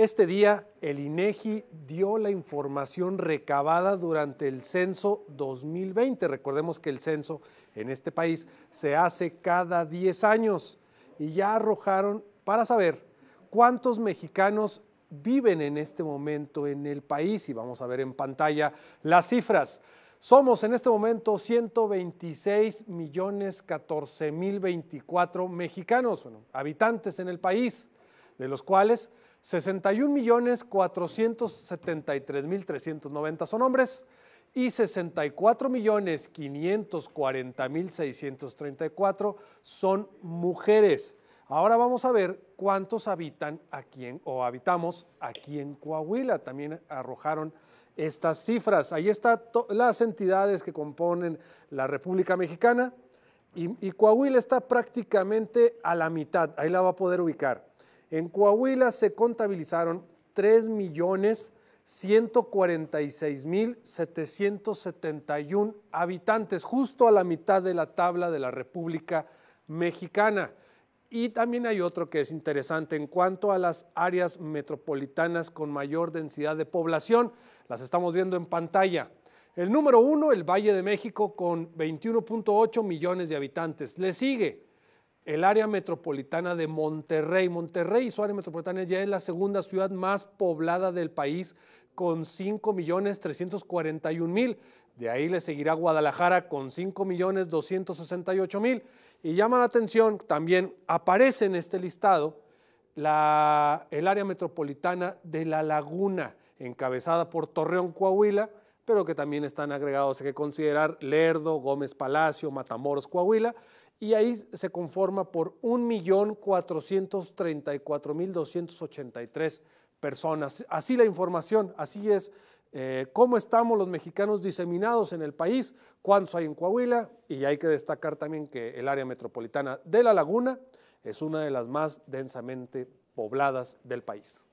Este día, el INEGI e dio la información recabada durante el censo 2020. Recordemos que el censo en este país se hace cada 10 años y ya arrojaron para saber cuántos mexicanos viven en este momento en el país y vamos a ver en pantalla las cifras. Somos en este momento 126 millones 14 mil 24 mexicanos, bueno, habitantes en el país de los cuales 61.473.390 son hombres y 64.540.634 son mujeres. Ahora vamos a ver cuántos habitan aquí en, o habitamos aquí en Coahuila. También arrojaron estas cifras. Ahí están las entidades que componen la República Mexicana y, y Coahuila está prácticamente a la mitad. Ahí la va a poder ubicar. En Coahuila se contabilizaron 3.146.771 habitantes, justo a la mitad de la tabla de la República Mexicana. Y también hay otro que es interesante en cuanto a las áreas metropolitanas con mayor densidad de población. Las estamos viendo en pantalla. El número uno, el Valle de México, con 21.8 millones de habitantes. Le sigue el área metropolitana de Monterrey. Monterrey y su área metropolitana ya es la segunda ciudad más poblada del país con 5.341.000. De ahí le seguirá Guadalajara con 5.268.000. Y llama la atención, también aparece en este listado el área metropolitana de La Laguna, encabezada por Torreón, Coahuila, pero que también están agregados, hay que considerar Lerdo, Gómez Palacio, Matamoros, Coahuila, y ahí se conforma por 1.434.283 personas. Así la información, así es eh, cómo estamos los mexicanos diseminados en el país, cuántos hay en Coahuila y hay que destacar también que el área metropolitana de La Laguna es una de las más densamente pobladas del país.